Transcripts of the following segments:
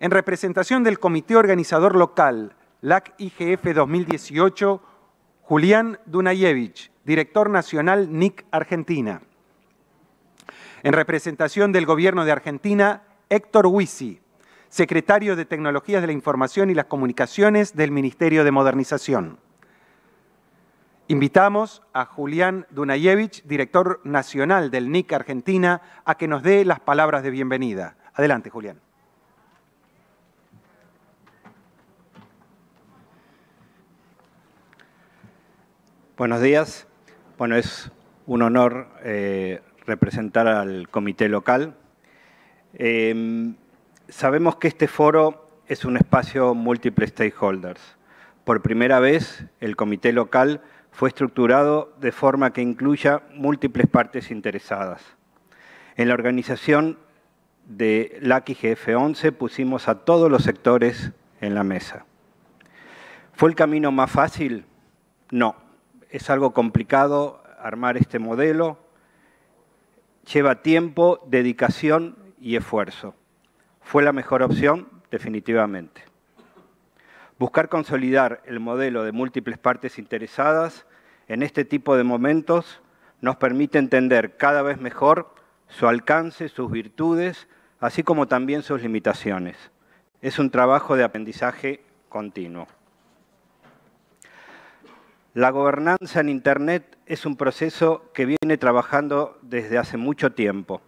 en representación del Comité Organizador Local, LAC-IGF 2018, Julián Dunayevich, director nacional NIC Argentina. En representación del Gobierno de Argentina, Héctor Huisi, secretario de Tecnologías de la Información y las Comunicaciones del Ministerio de Modernización. Invitamos a Julián Dunayevich, director nacional del NIC Argentina, a que nos dé las palabras de bienvenida. Adelante, Julián. Buenos días. Bueno, es un honor eh, representar al comité local. Em, sabemos que este foro es un espacio múltiple stakeholders. Por primera vez, el comité local fue estructurado de forma que incluya múltiples partes interesadas. En la organización de la GF11 pusimos a todos los sectores en la mesa. ¿Fue el camino más fácil? No es algo complicado armar este modelo, lleva tiempo, dedicación y esfuerzo. Fue la mejor opción, definitivamente. Buscar consolidar el modelo de múltiples partes interesadas en este tipo de momentos nos permite entender cada vez mejor su alcance, sus virtudes, así como también sus limitaciones. Es un trabajo de aprendizaje continuo. La gobernanza en Internet es un proceso que viene trabajando desde hace mucho tiempo,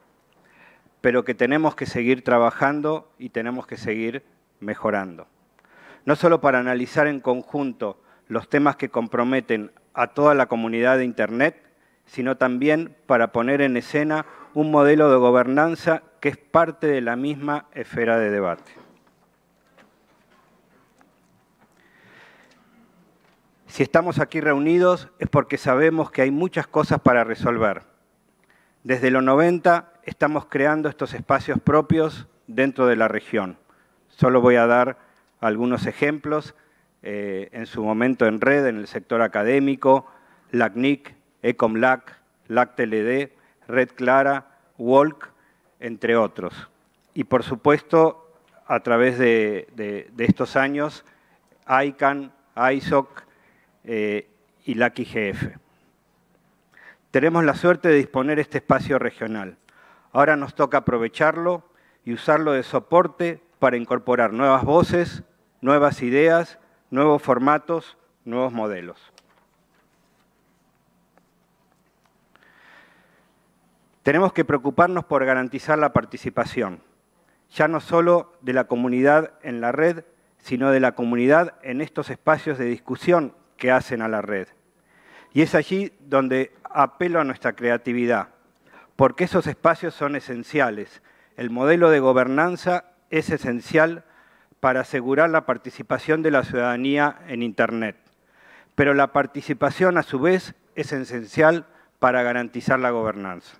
pero que tenemos que seguir trabajando y tenemos que seguir mejorando. No solo para analizar en conjunto los temas que comprometen a toda la comunidad de Internet, sino también para poner en escena un modelo de gobernanza que es parte de la misma esfera de debate. Si estamos aquí reunidos es porque sabemos que hay muchas cosas para resolver. Desde los 90 estamos creando estos espacios propios dentro de la región. Solo voy a dar algunos ejemplos. Eh, en su momento en red, en el sector académico, LACNIC, ECOMLAC, LACTLD, Red Clara, WOLC, entre otros. Y por supuesto, a través de, de estos años, ICANN, ISOC, eh, y la QGF. Tenemos la suerte de disponer este espacio regional. Ahora nos toca aprovecharlo y usarlo de soporte para incorporar nuevas voces, nuevas ideas, nuevos formatos, nuevos modelos. Tenemos que preocuparnos por garantizar la participación, ya no solo de la comunidad en la red, sino de la comunidad en estos espacios de discusión que hacen a la red. Y es allí donde apelo a nuestra creatividad, porque esos espacios son esenciales. El modelo de gobernanza es esencial para asegurar la participación de la ciudadanía en Internet. Pero la participación, a su vez, es esencial para garantizar la gobernanza.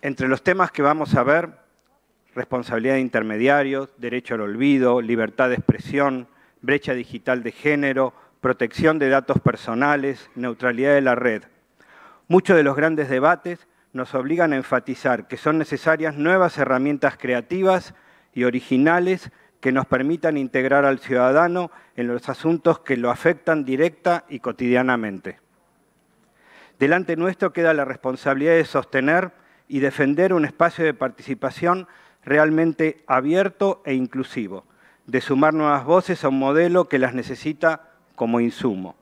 Entre los temas que vamos a ver responsabilidad de intermediarios, derecho al olvido, libertad de expresión, brecha digital de género, protección de datos personales, neutralidad de la red. Muchos de los grandes debates nos obligan a enfatizar que son necesarias nuevas herramientas creativas y originales que nos permitan integrar al ciudadano en los asuntos que lo afectan directa y cotidianamente. Delante nuestro queda la responsabilidad de sostener y defender un espacio de participación realmente abierto e inclusivo, de sumar nuevas voces a un modelo que las necesita como insumo.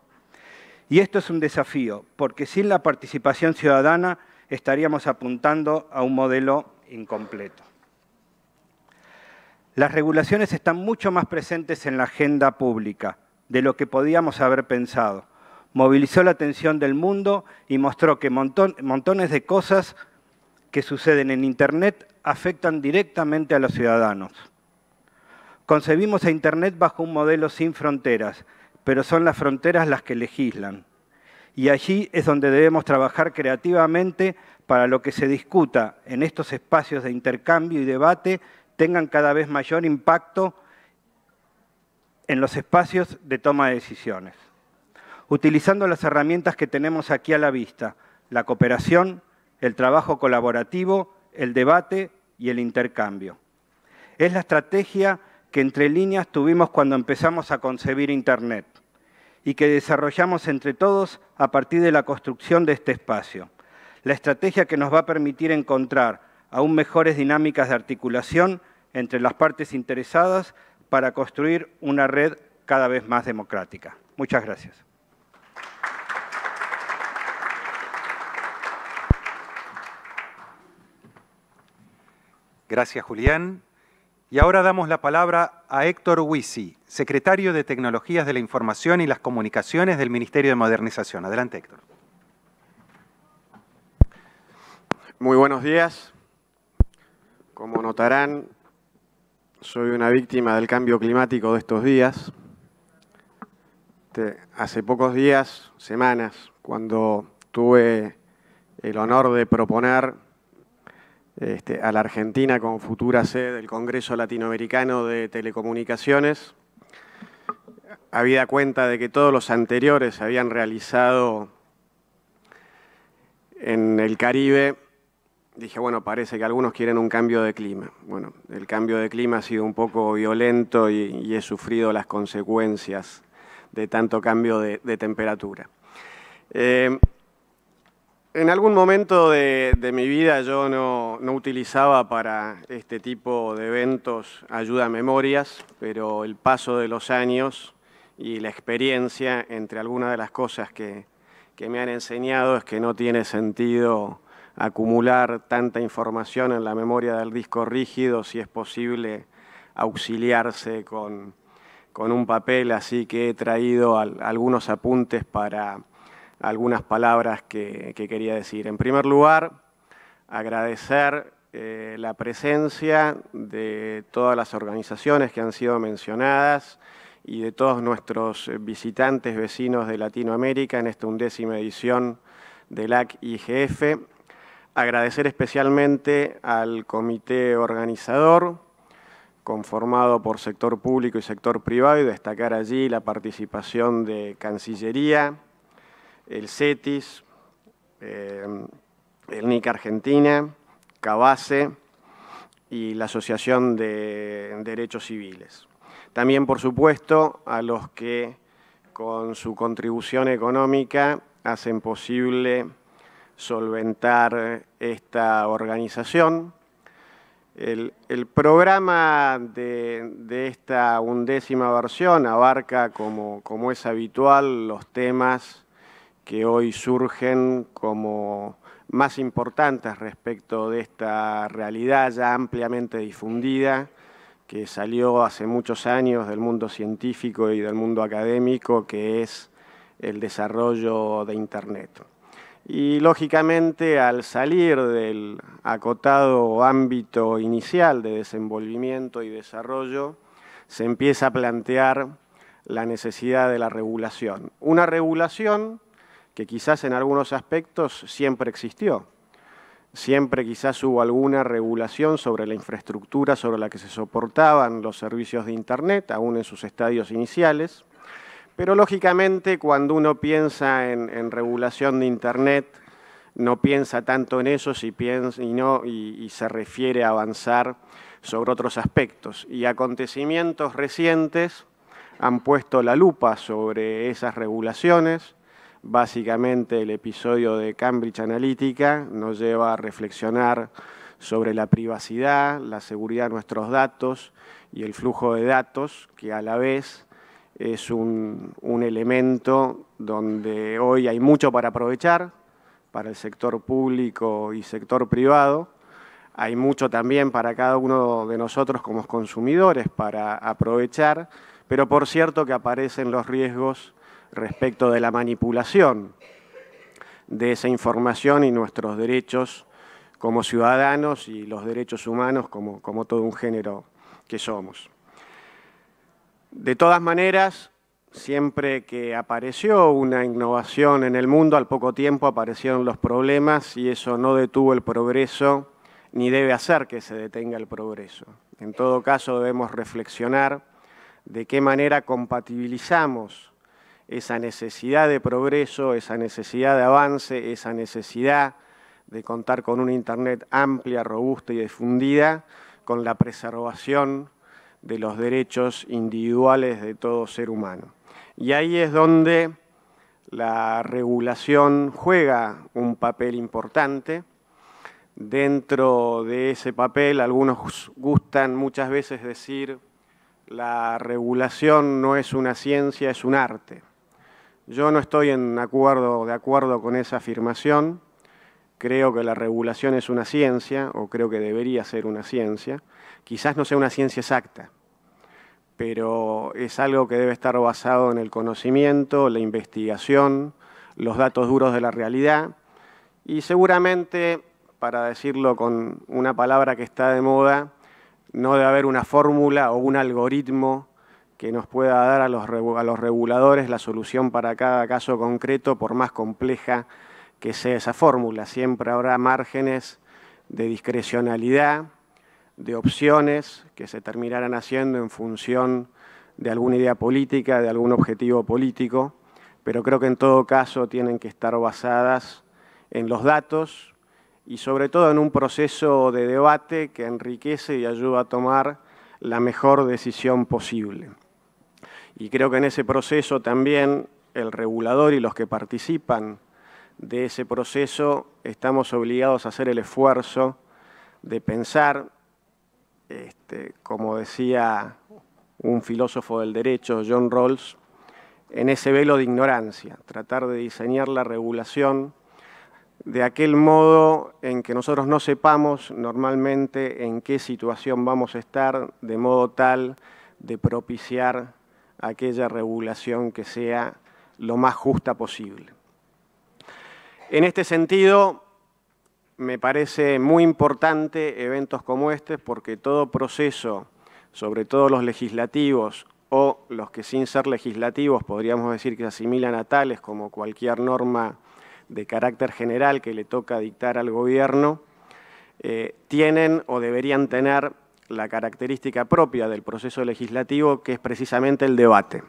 Y esto es un desafío, porque sin la participación ciudadana estaríamos apuntando a un modelo incompleto. Las regulaciones están mucho más presentes en la agenda pública de lo que podíamos haber pensado. Movilizó la atención del mundo y mostró que montones de cosas que suceden en Internet afectan directamente a los ciudadanos. Concebimos a Internet bajo un modelo sin fronteras, pero son las fronteras las que legislan. Y allí es donde debemos trabajar creativamente para que lo que se discuta en estos espacios de intercambio y debate tengan cada vez mayor impacto en los espacios de toma de decisiones. Utilizando las herramientas que tenemos aquí a la vista, la cooperación, el trabajo colaborativo, el debate y el intercambio. Es la estrategia que entre líneas tuvimos cuando empezamos a concebir Internet y que desarrollamos entre todos a partir de la construcción de este espacio. La estrategia que nos va a permitir encontrar aún mejores dinámicas de articulación entre las partes interesadas para construir una red cada vez más democrática. Muchas gracias. Gracias, Julián. Y ahora damos la palabra a Héctor Huisi, secretario de Tecnologías de la Información y las Comunicaciones del Ministerio de Modernización. Adelante, Héctor. Muy buenos días. Como notarán, soy una víctima del cambio climático de estos días. hace pocos días, semanas, cuando tuve el honor de proponer este, a la Argentina como futura sede del Congreso Latinoamericano de Telecomunicaciones, Había cuenta de que todos los anteriores se habían realizado en el Caribe, dije, bueno, parece que algunos quieren un cambio de clima. Bueno, el cambio de clima ha sido un poco violento y, he sufrido las consecuencias de tanto cambio de, temperatura. Eh, en algún momento de, mi vida yo no, utilizaba para este tipo de eventos ayuda a memorias, pero el paso de los años y la experiencia entre algunas de las cosas que, me han enseñado es que no tiene sentido acumular tanta información en la memoria del disco rígido si es posible auxiliarse con, un papel, así que he traído algunos apuntes para algunas palabras que, quería decir. En primer lugar, agradecer eh, la presencia de todas las organizaciones que han sido mencionadas y de todos nuestros visitantes vecinos de Latinoamérica en esta undécima edición del AC-IGF. Agradecer especialmente al comité organizador, conformado por sector público y sector privado, y destacar allí la participación de Cancillería, el CETIS, eh, el NIC Argentina, CABASE y la Asociación de Derechos Civiles. También, por supuesto, a los que con su contribución económica hacen posible solventar esta organización. El, programa de, esta undécima versión abarca, como es habitual, los temas que hoy surgen como más importantes respecto de esta realidad ya ampliamente difundida, que salió hace muchos años del mundo científico y del mundo académico, que es el desarrollo de Internet. Y lógicamente al salir del acotado ámbito inicial de desenvolvimiento y desarrollo, se empieza a plantear la necesidad de la regulación. Una regulación que quizás en algunos aspectos siempre existió. Siempre quizás hubo alguna regulación sobre la infraestructura sobre la que se soportaban los servicios de Internet, aún en sus estadios iniciales. Pero lógicamente cuando uno piensa en, regulación de Internet, no piensa tanto en eso piensa, y, no, y se refiere a avanzar sobre otros aspectos. Y acontecimientos recientes han puesto la lupa sobre esas regulaciones, Básicamente el episodio de Cambridge Analytica nos lleva a reflexionar sobre la privacidad, la seguridad de nuestros datos y el flujo de datos, que a la vez es un, elemento donde hoy hay mucho para aprovechar para el sector público y sector privado. Hay mucho también para cada uno de nosotros como consumidores para aprovechar, pero por cierto que aparecen los riesgos respecto de la manipulación de esa información y nuestros derechos como ciudadanos y los derechos humanos como, como todo un género que somos. De todas maneras, siempre que apareció una innovación en el mundo, al poco tiempo aparecieron los problemas y eso no detuvo el progreso ni debe hacer que se detenga el progreso. En todo caso, debemos reflexionar de qué manera compatibilizamos esa necesidad de progreso, esa necesidad de avance, esa necesidad de contar con una Internet amplia, robusta y difundida, con la preservación de los derechos individuales de todo ser humano. Y ahí es donde la regulación juega un papel importante. Dentro de ese papel, algunos gustan muchas veces decir, la regulación no es una ciencia, es un arte. Yo no estoy en de acuerdo con esa afirmación. Creo que la regulación es una ciencia, o creo que debería ser una ciencia. Quizás no sea una ciencia exacta, pero es algo que debe estar basado en el conocimiento, la investigación, los datos duros de la realidad y seguramente, para decirlo con una palabra que está de moda, no debe haber una fórmula o un algoritmo que nos pueda dar a los, a los reguladores la solución para cada caso concreto, por más compleja que sea esa fórmula. Siempre habrá márgenes de discrecionalidad, de opciones que se terminarán haciendo en función de alguna idea política, de algún objetivo político, pero creo que en todo caso tienen que estar basadas en los datos y sobre todo en un proceso de debate que enriquece y ayuda a tomar la mejor decisión posible. Y creo que en ese proceso también el regulador y los que participan de ese proceso estamos obligados a hacer el esfuerzo de pensar, este, como decía un filósofo del derecho, John Rawls, en ese velo de ignorancia, tratar de diseñar la regulación de aquel modo en que nosotros no sepamos normalmente en qué situación vamos a estar, de modo tal de propiciar aquella regulación que sea lo más justa posible. En este sentido, me parece muy importante eventos como este porque todo proceso, sobre todo los legislativos o los que sin ser legislativos podríamos decir que asimilan a tales como cualquier norma de carácter general que le toca dictar al gobierno, eh, tienen o deberían tener la característica propia del proceso legislativo, que es precisamente el debate.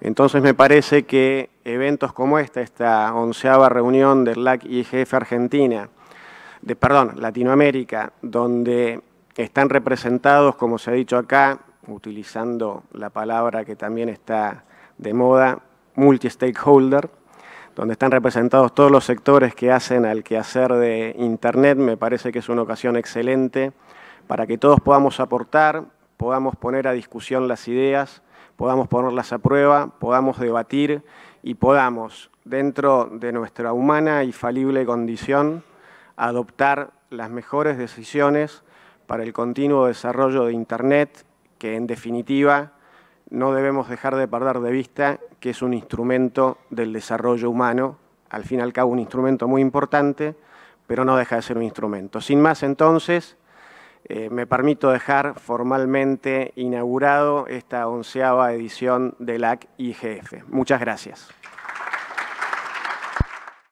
Entonces me parece que eventos como esta, esta onceava reunión del LAC IGF e Argentina, de, perdón, Latinoamérica, donde están representados, como se ha dicho acá, utilizando la palabra que también está de moda, multi-stakeholder, donde están representados todos los sectores que hacen al quehacer de Internet, me parece que es una ocasión excelente para que todos podamos aportar, podamos poner a discusión las ideas, podamos ponerlas a prueba, podamos debatir y podamos, dentro de nuestra humana y falible condición, adoptar las mejores decisiones para el continuo desarrollo de Internet, que en definitiva no debemos dejar de perder de vista que es un instrumento del desarrollo humano, al fin y al cabo un instrumento muy importante, pero no deja de ser un instrumento. Sin más entonces, eh, me permito dejar formalmente inaugurado esta onceava edición del AC IGF. Muchas gracias.